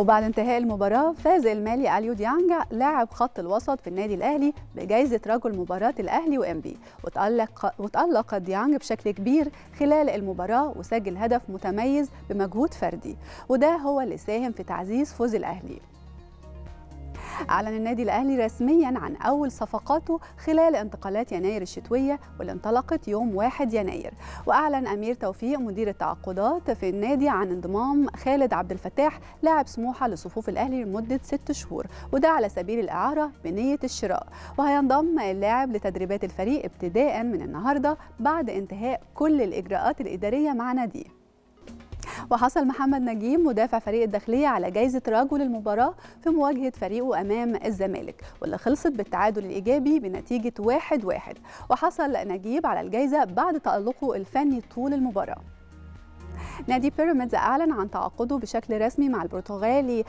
وبعد انتهاء المباراة فاز المالي اليو ديانجا لاعب خط الوسط في النادي الأهلي بجائزة رجل مباراة الأهلي وإنبي وتألق, وتألق ديانج بشكل كبير خلال المباراة وسجل هدف متميز بمجهود فردي وده هو اللي ساهم في تعزيز فوز الأهلي أعلن النادي الأهلي رسميا عن أول صفقاته خلال انتقالات يناير الشتوية واللي انطلقت يوم 1 يناير وأعلن أمير توفيق مدير التعاقدات في النادي عن انضمام خالد عبد الفتاح لاعب سموحة لصفوف الأهلي لمدة ست شهور وده على سبيل الإعارة بنية الشراء وهينضم اللاعب لتدريبات الفريق ابتداء من النهارده بعد انتهاء كل الإجراءات الإدارية مع ناديه وحصل محمد نجيب مدافع فريق الداخلية على جايزة رجل المباراة في مواجهة فريقه أمام الزمالك واللي خلصت بالتعادل الإيجابي بنتيجة 1-1 واحد واحد. وحصل نجيب على الجايزة بعد تألقه الفني طول المباراة نادي بيراميدز أعلن عن تعاقده بشكل رسمي مع البرتغالي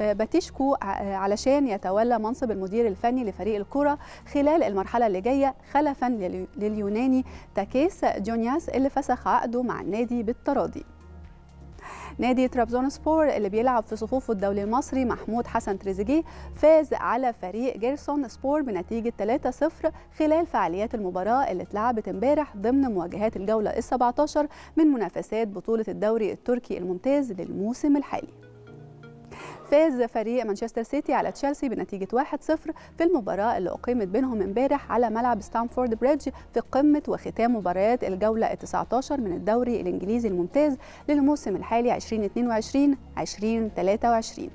باتيشكو علشان يتولى منصب المدير الفني لفريق الكرة خلال المرحلة اللي جاية خلفا لليوناني تاكيس جونياس اللي فسخ عقده مع النادي بالتراضي نادي سبور اللي بيلعب في صفوفه الدولي المصري محمود حسن تريزيجيه فاز على فريق جيرسون سبور بنتيجه 3-0 خلال فعاليات المباراه اللي اتلعبت امبارح ضمن مواجهات الجوله ال 17 من منافسات بطوله الدوري التركي الممتاز للموسم الحالي فاز فريق مانشستر سيتي على تشيلسي بنتيجه 1-0 في المباراه اللي اقيمت بينهم امبارح على ملعب ستانفورد بريدج في قمه وختام مباريات الجوله ال 19 من الدوري الانجليزي الممتاز للموسم الحالي 2022 2023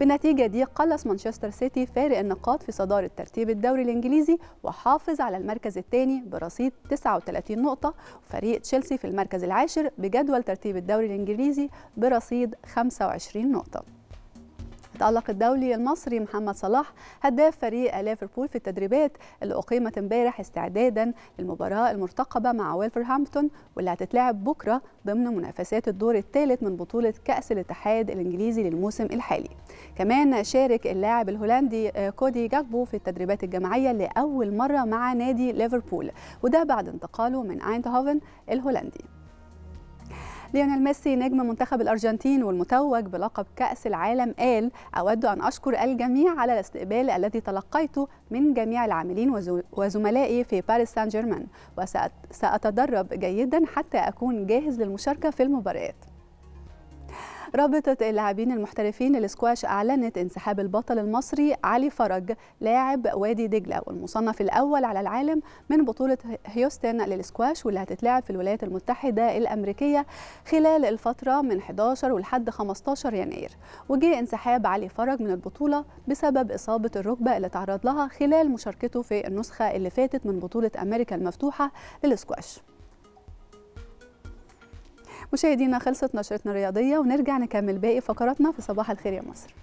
بالنتيجه دي قلص مانشستر سيتي فارق النقاط في صداره ترتيب الدوري الانجليزي وحافظ على المركز الثاني برصيد 39 نقطه وفريق تشيلسي في المركز العاشر بجدول ترتيب الدوري الانجليزي برصيد 25 نقطه تألق الدولي المصري محمد صلاح هداف فريق ليفربول في التدريبات اللي أقيمت امبارح استعدادا للمباراة المرتقبة مع ويلفرهامبتون واللي هتتلعب بكرة ضمن منافسات الدور الثالث من بطولة كأس الاتحاد الإنجليزي للموسم الحالي. كمان شارك اللاعب الهولندي آه، كودي جاكبو في التدريبات الجماعية لأول مرة مع نادي ليفربول وده بعد انتقاله من ايندهوفن الهولندي. ليونيل ميسي نجم منتخب الأرجنتين والمتوج بلقب كأس العالم قال أود أن أشكر الجميع على الاستقبال الذي تلقيته من جميع العاملين وزملائي في باريس سان جيرمان وسأتدرب جيدا حتى أكون جاهز للمشاركة في المباريات رابطة اللاعبين المحترفين للسكواش أعلنت انسحاب البطل المصري علي فرج لاعب وادي دجلة والمصنف الأول على العالم من بطولة هيوستن للسكواش واللي هتتلعب في الولايات المتحدة الأمريكية خلال الفترة من 11 ولحد 15 يناير وجه انسحاب علي فرج من البطولة بسبب إصابة الركبة اللي تعرض لها خلال مشاركته في النسخة اللي فاتت من بطولة أمريكا المفتوحة للسكواش مشاهدينا خلصت نشرتنا الرياضيه ونرجع نكمل باقي فقراتنا في صباح الخير يا مصر